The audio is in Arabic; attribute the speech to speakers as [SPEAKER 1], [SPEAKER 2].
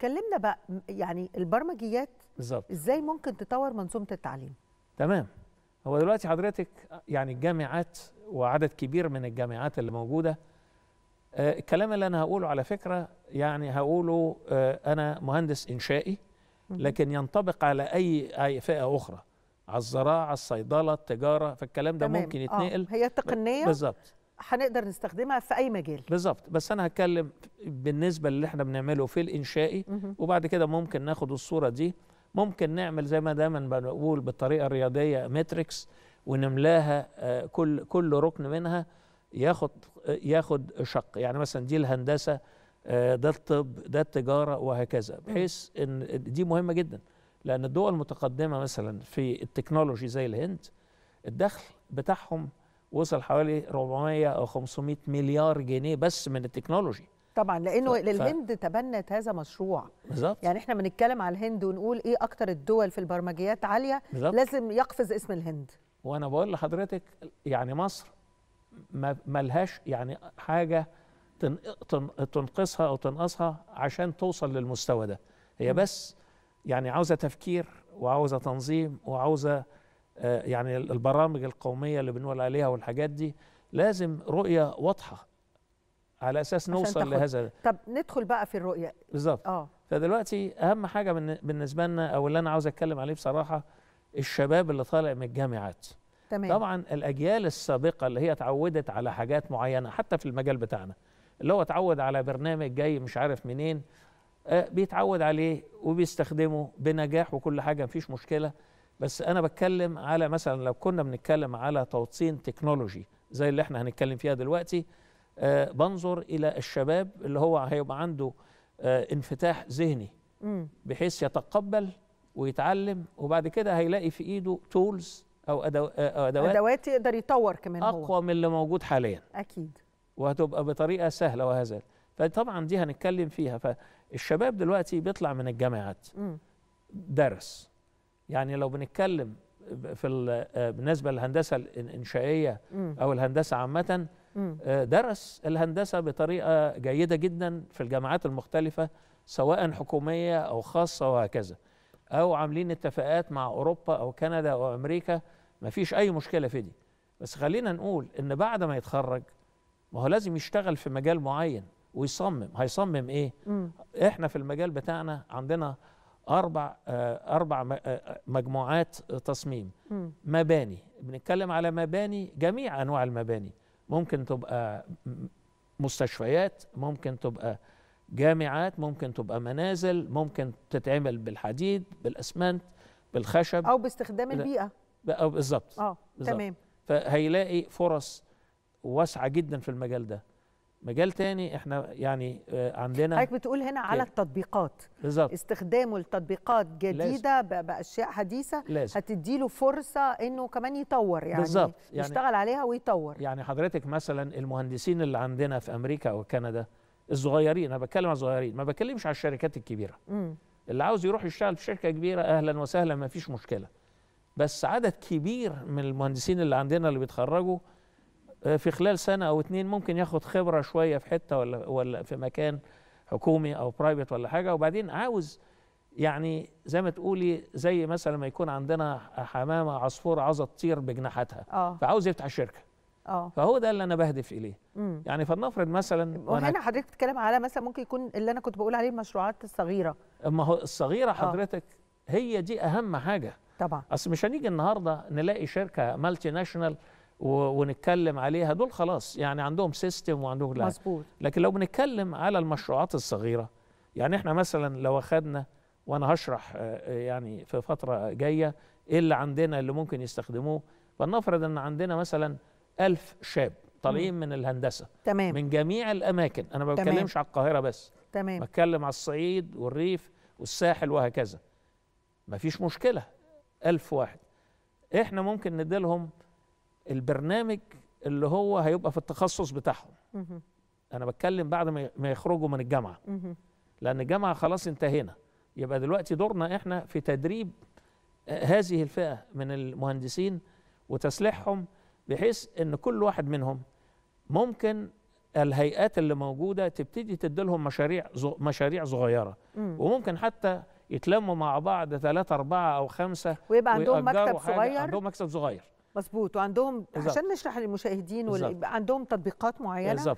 [SPEAKER 1] كلمنا بقى يعني البرمجيات بالظبط ازاي ممكن تطور منظومه التعليم
[SPEAKER 2] تمام هو دلوقتي حضرتك يعني الجامعات وعدد كبير من الجامعات اللي موجوده آه، الكلام اللي انا هقوله على فكره يعني هقوله آه، انا مهندس انشائي لكن ينطبق على اي اي فئه اخرى على الزراعه الصيدله التجاره فالكلام ده تمام. ممكن آه. يتنقل هي تقنيه بالظبط
[SPEAKER 1] هنقدر نستخدمها في اي مجال
[SPEAKER 2] بالظبط بس انا هتكلم بالنسبه للي احنا بنعمله في الانشائي وبعد كده ممكن ناخد الصوره دي ممكن نعمل زي ما دايما بنقول بالطريقه الرياضيه ماتريكس ونملاها آه، كل كل ركن منها ياخد ياخد شق يعني مثلا دي الهندسه آه، ده الطب ده التجاره وهكذا بحيث ان دي مهمه جدا لان الدول المتقدمه مثلا في التكنولوجي زي الهند الدخل بتاعهم وصل حوالي 400 او 500 مليار جنيه بس من التكنولوجي
[SPEAKER 1] طبعا لانه ف... الهند تبنت هذا مشروع بالظبط يعني احنا بنتكلم على الهند ونقول ايه اكتر الدول في البرمجيات عاليه بالزبط. لازم يقفز اسم الهند
[SPEAKER 2] وانا بقول لحضرتك يعني مصر ما ملهاش يعني حاجه تنقصها او تنقصها عشان توصل للمستوى ده هي بس يعني عاوزه تفكير وعاوزه تنظيم وعاوزه آه، يعني البرامج القومية اللي بنقول عليها والحاجات دي لازم رؤية واضحة على أساس نوصل لهذا
[SPEAKER 1] طب ندخل بقى في الرؤية بالظبط اه
[SPEAKER 2] فدلوقتي أهم حاجة بالنسبة لنا أو اللي أنا عاوز أتكلم عليه بصراحة الشباب اللي طالع من الجامعات تمام. طبعا الأجيال السابقة اللي هي اتعودت على حاجات معينة حتى في المجال بتاعنا اللي هو اتعود على برنامج جاي مش عارف منين آه، بيتعود عليه وبيستخدمه بنجاح وكل حاجة مفيش مشكلة بس انا بتكلم على مثلا لو كنا بنتكلم على توطين تكنولوجي زي اللي احنا هنتكلم فيها دلوقتي آه بنظر الى الشباب اللي هو هيبقى عنده آه انفتاح ذهني بحيث يتقبل ويتعلم وبعد كده هيلاقي في ايده تولز او أدو... آه، ادوات ادوات
[SPEAKER 1] يقدر يطور كمان اقوى هو.
[SPEAKER 2] من اللي موجود حاليا اكيد وهتبقى بطريقه سهله وهذا فطبعا دي هنتكلم فيها فالشباب دلوقتي بيطلع من الجامعات درس يعني لو بنتكلم في آه، بالنسبه للهندسه الانشائيه او الهندسه عامه آه، درس الهندسه بطريقه جيده جدا في الجامعات المختلفه سواء حكوميه او خاصه وهكذا او عاملين اتفاقات مع اوروبا او كندا او امريكا ما فيش اي مشكله في دي بس خلينا نقول ان بعد ما يتخرج ما هو لازم يشتغل في مجال معين ويصمم هيصمم ايه احنا في المجال بتاعنا عندنا اربع آه، اربع آه، آه، مجموعات تصميم م. مباني بنتكلم على مباني جميع انواع المباني ممكن تبقى مستشفيات ممكن تبقى جامعات ممكن تبقى منازل ممكن تتعمل بالحديد بالاسمنت بالخشب او باستخدام البيئه او بالظبط اه تمام فهيلاقي فرص واسعه جدا في المجال ده مجال تاني احنا يعني آه، عندنا حضرتك بتقول هنا على التطبيقات بالظبط استخدامه
[SPEAKER 1] لتطبيقات جديده لازم. باشياء حديثه لازم. هتديله فرصه انه كمان يطور يعني بالظبط يعني يشتغل عليها ويطور
[SPEAKER 2] يعني حضرتك مثلا المهندسين اللي عندنا في امريكا وكندا الصغيرين انا بتكلم على الصغيرين ما بتكلمش على الشركات الكبيره م. اللي عاوز يروح يشتغل في شركه كبيره اهلا وسهلا ما فيش مشكله بس عدد كبير من المهندسين اللي عندنا اللي بيتخرجوا آه، في خلال سنه او اتنين ممكن ياخد خبره شويه في حته ولا ولا في مكان حكومي او برايفت ولا حاجه وبعدين عاوز يعني زي ما تقولي زي مثلا ما يكون عندنا حمامه عصفور عاوزه تطير بجناحاتها آه. فعاوز يفتح شركه اه فهو ده اللي انا بهدف اليه مم. يعني فلنفرض مثلا وهنا
[SPEAKER 1] حضرتك بتتكلم على مثلا ممكن يكون اللي انا كنت بقول عليه المشروعات الصغيره
[SPEAKER 2] ما هو الصغيره آه. حضرتك هي دي اهم حاجه طبعا اصل مش هنيجي النهارده نلاقي شركه مالتي ناشونال ونتكلم عليها دول خلاص يعني عندهم سيستم وعندهم لا لكن لو بنتكلم على المشروعات الصغيره يعني احنا مثلا لو اخذنا وانا هشرح آه، آه، يعني في فتره جايه ايه اللي عندنا اللي ممكن يستخدموه فلنفرض ان عندنا مثلا ألف شاب طالعين من الهندسه تمام من جميع الاماكن انا ما بتكلمش على القاهره بس تمام بتكلم على الصعيد والريف والساحل وهكذا مفيش مشكله ألف واحد احنا ممكن نديلهم البرنامج اللي هو هيبقى في التخصص بتاعهم انا بتكلم بعد ما يخرجوا من الجامعه لان الجامعه خلاص انتهينا يبقى دلوقتي دورنا احنا في تدريب آه، هذه الفئه من المهندسين وتسليحهم بحيث ان كل واحد منهم ممكن الهيئات اللي موجوده تبتدي تديلهم مشاريع مشاريع صغيره وممكن حتى يتلموا مع بعض ثلاثة أربعة أو خمسة ويبقى عندهم مكتب صغير عندهم مكتب صغير
[SPEAKER 1] مظبوط وعندهم بالزبط. عشان نشرح للمشاهدين وال... عندهم تطبيقات معينه بالزبط.